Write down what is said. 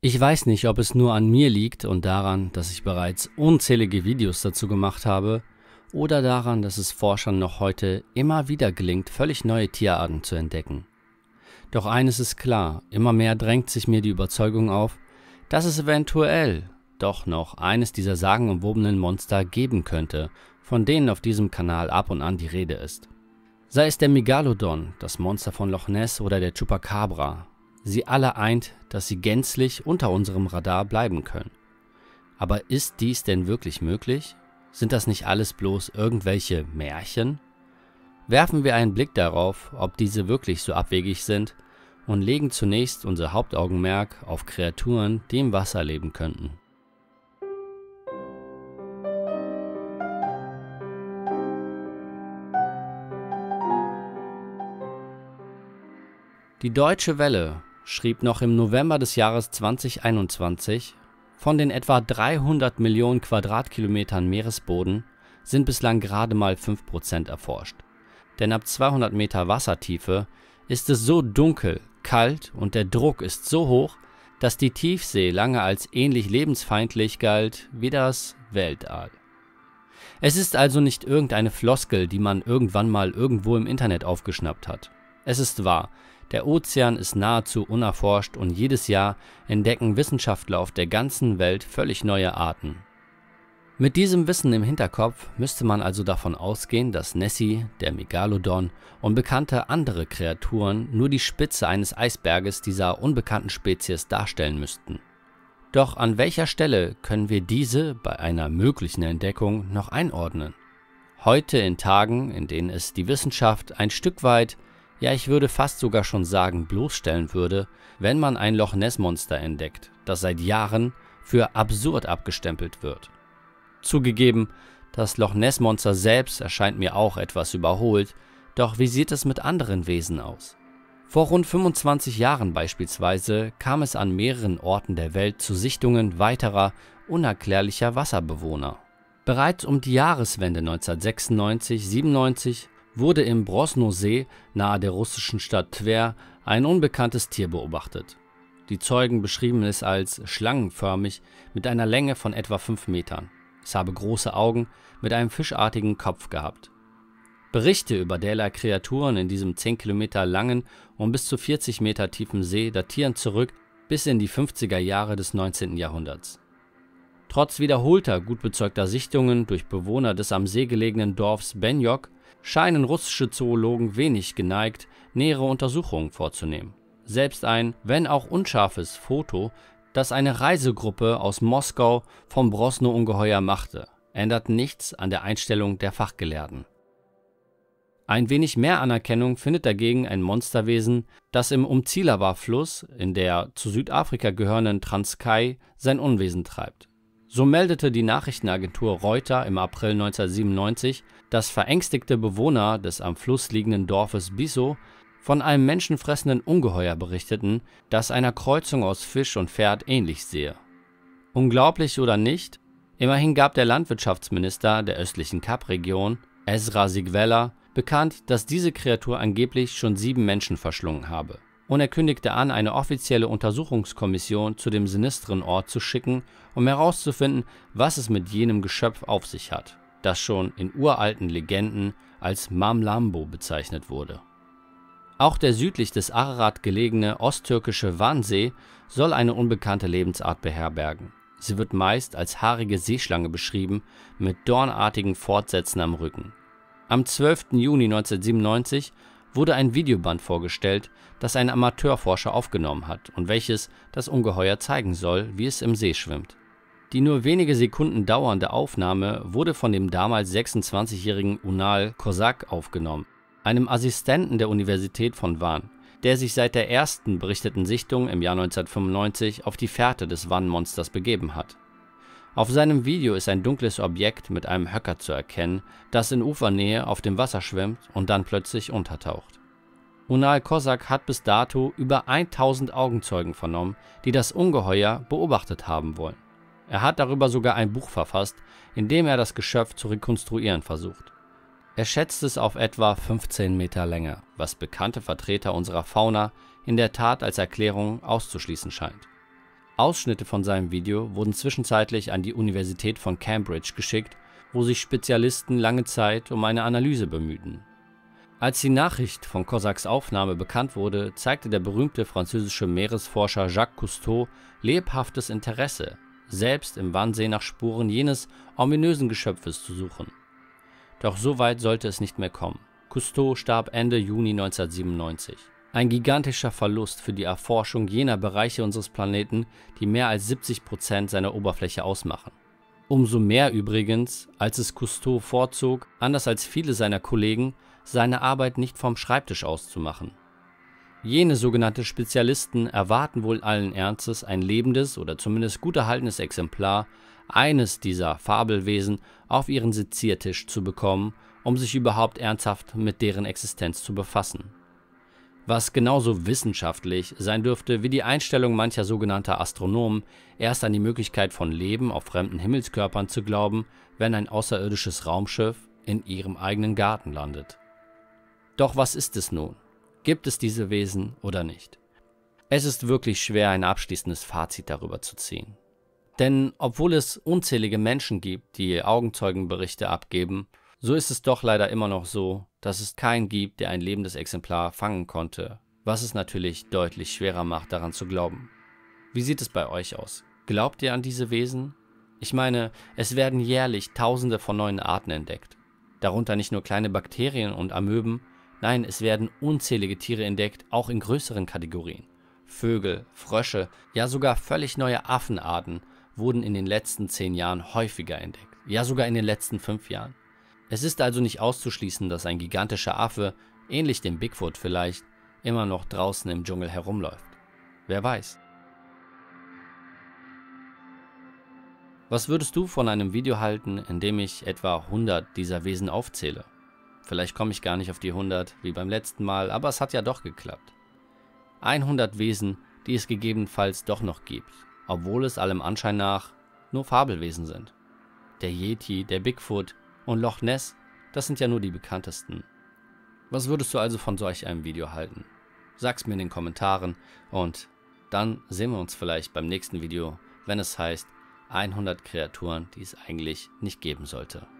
Ich weiß nicht, ob es nur an mir liegt und daran, dass ich bereits unzählige Videos dazu gemacht habe, oder daran, dass es Forschern noch heute immer wieder gelingt, völlig neue Tierarten zu entdecken. Doch eines ist klar, immer mehr drängt sich mir die Überzeugung auf, dass es eventuell doch noch eines dieser sagenumwobenen Monster geben könnte, von denen auf diesem Kanal ab und an die Rede ist. Sei es der Megalodon, das Monster von Loch Ness oder der Chupacabra, sie alle eint, dass sie gänzlich unter unserem Radar bleiben können. Aber ist dies denn wirklich möglich? Sind das nicht alles bloß irgendwelche Märchen? Werfen wir einen Blick darauf, ob diese wirklich so abwegig sind, und legen zunächst unser Hauptaugenmerk auf Kreaturen, die im Wasser leben könnten. Die Deutsche Welle schrieb noch im November des Jahres 2021, von den etwa 300 Millionen Quadratkilometern Meeresboden sind bislang gerade mal 5% erforscht. Denn ab 200 Meter Wassertiefe ist es so dunkel, kalt und der Druck ist so hoch, dass die Tiefsee lange als ähnlich lebensfeindlich galt wie das Weltall. Es ist also nicht irgendeine Floskel, die man irgendwann mal irgendwo im Internet aufgeschnappt hat. Es ist wahr, der Ozean ist nahezu unerforscht und jedes Jahr entdecken Wissenschaftler auf der ganzen Welt völlig neue Arten. Mit diesem Wissen im Hinterkopf müsste man also davon ausgehen, dass Nessie, der Megalodon und bekannte andere Kreaturen nur die Spitze eines Eisberges dieser unbekannten Spezies darstellen müssten. Doch an welcher Stelle können wir diese bei einer möglichen Entdeckung noch einordnen? Heute in Tagen, in denen es die Wissenschaft ein Stück weit ja ich würde fast sogar schon sagen bloßstellen würde, wenn man ein Loch Ness-Monster entdeckt, das seit Jahren für absurd abgestempelt wird. Zugegeben, das Loch Ness-Monster selbst erscheint mir auch etwas überholt, doch wie sieht es mit anderen Wesen aus? Vor rund 25 Jahren beispielsweise kam es an mehreren Orten der Welt zu Sichtungen weiterer unerklärlicher Wasserbewohner. Bereits um die Jahreswende 1996-97 wurde im Brosno-See nahe der russischen Stadt Twer ein unbekanntes Tier beobachtet. Die Zeugen beschrieben es als schlangenförmig mit einer Länge von etwa 5 Metern. Es habe große Augen mit einem fischartigen Kopf gehabt. Berichte über derlei Kreaturen in diesem 10 Kilometer langen und bis zu 40 Meter tiefen See datieren zurück bis in die 50er Jahre des 19. Jahrhunderts. Trotz wiederholter gut bezeugter Sichtungen durch Bewohner des am See gelegenen Dorfs Benjok scheinen russische Zoologen wenig geneigt, nähere Untersuchungen vorzunehmen. Selbst ein, wenn auch unscharfes Foto, das eine Reisegruppe aus Moskau vom Brosno-Ungeheuer machte, ändert nichts an der Einstellung der Fachgelehrten. Ein wenig mehr Anerkennung findet dagegen ein Monsterwesen, das im Umzilava-Fluss, in der zu Südafrika gehörenden Transkei, sein Unwesen treibt. So meldete die Nachrichtenagentur Reuter im April 1997, dass verängstigte Bewohner des am Fluss liegenden Dorfes Bisso von einem menschenfressenden Ungeheuer berichteten, das einer Kreuzung aus Fisch und Pferd ähnlich sehe. Unglaublich oder nicht, immerhin gab der Landwirtschaftsminister der östlichen Kapregion, Ezra Sigwella, bekannt, dass diese Kreatur angeblich schon sieben Menschen verschlungen habe. Und er kündigte an, eine offizielle Untersuchungskommission zu dem sinisteren Ort zu schicken, um herauszufinden, was es mit jenem Geschöpf auf sich hat das schon in uralten Legenden als Mamlambo bezeichnet wurde. Auch der südlich des Ararat gelegene osttürkische Wansee soll eine unbekannte Lebensart beherbergen. Sie wird meist als haarige Seeschlange beschrieben, mit dornartigen Fortsätzen am Rücken. Am 12. Juni 1997 wurde ein Videoband vorgestellt, das ein Amateurforscher aufgenommen hat und welches das Ungeheuer zeigen soll, wie es im See schwimmt. Die nur wenige Sekunden dauernde Aufnahme wurde von dem damals 26-jährigen Unal Kosak aufgenommen, einem Assistenten der Universität von Van, der sich seit der ersten berichteten Sichtung im Jahr 1995 auf die Fährte des Van-Monsters begeben hat. Auf seinem Video ist ein dunkles Objekt mit einem Höcker zu erkennen, das in Ufernähe auf dem Wasser schwimmt und dann plötzlich untertaucht. Unal Kosak hat bis dato über 1000 Augenzeugen vernommen, die das Ungeheuer beobachtet haben wollen. Er hat darüber sogar ein Buch verfasst, in dem er das Geschöpf zu rekonstruieren versucht. Er schätzt es auf etwa 15 Meter Länge, was bekannte Vertreter unserer Fauna in der Tat als Erklärung auszuschließen scheint. Ausschnitte von seinem Video wurden zwischenzeitlich an die Universität von Cambridge geschickt, wo sich Spezialisten lange Zeit um eine Analyse bemühten. Als die Nachricht von Cossacks Aufnahme bekannt wurde, zeigte der berühmte französische Meeresforscher Jacques Cousteau lebhaftes Interesse selbst im Wahnsinn nach Spuren jenes ominösen Geschöpfes zu suchen. Doch so weit sollte es nicht mehr kommen. Cousteau starb Ende Juni 1997. Ein gigantischer Verlust für die Erforschung jener Bereiche unseres Planeten, die mehr als 70 Prozent seiner Oberfläche ausmachen. Umso mehr übrigens, als es Cousteau vorzog, anders als viele seiner Kollegen, seine Arbeit nicht vom Schreibtisch auszumachen. Jene sogenannte Spezialisten erwarten wohl allen Ernstes ein lebendes oder zumindest gut erhaltenes Exemplar eines dieser Fabelwesen auf ihren Seziertisch zu bekommen, um sich überhaupt ernsthaft mit deren Existenz zu befassen. Was genauso wissenschaftlich sein dürfte wie die Einstellung mancher sogenannter Astronomen, erst an die Möglichkeit von Leben auf fremden Himmelskörpern zu glauben, wenn ein außerirdisches Raumschiff in ihrem eigenen Garten landet. Doch was ist es nun? Gibt es diese Wesen oder nicht? Es ist wirklich schwer, ein abschließendes Fazit darüber zu ziehen. Denn obwohl es unzählige Menschen gibt, die Augenzeugenberichte abgeben, so ist es doch leider immer noch so, dass es keinen gibt, der ein lebendes Exemplar fangen konnte, was es natürlich deutlich schwerer macht, daran zu glauben. Wie sieht es bei euch aus? Glaubt ihr an diese Wesen? Ich meine, es werden jährlich Tausende von neuen Arten entdeckt, darunter nicht nur kleine Bakterien und Amöben, Nein, es werden unzählige Tiere entdeckt, auch in größeren Kategorien. Vögel, Frösche, ja sogar völlig neue Affenarten wurden in den letzten zehn Jahren häufiger entdeckt, ja sogar in den letzten fünf Jahren. Es ist also nicht auszuschließen, dass ein gigantischer Affe, ähnlich dem Bigfoot vielleicht, immer noch draußen im Dschungel herumläuft. Wer weiß. Was würdest du von einem Video halten, in dem ich etwa 100 dieser Wesen aufzähle? Vielleicht komme ich gar nicht auf die 100, wie beim letzten Mal, aber es hat ja doch geklappt. 100 Wesen, die es gegebenenfalls doch noch gibt, obwohl es allem Anschein nach nur Fabelwesen sind. Der Yeti, der Bigfoot und Loch Ness, das sind ja nur die bekanntesten. Was würdest du also von solch einem Video halten? Sag's mir in den Kommentaren und dann sehen wir uns vielleicht beim nächsten Video, wenn es heißt 100 Kreaturen, die es eigentlich nicht geben sollte.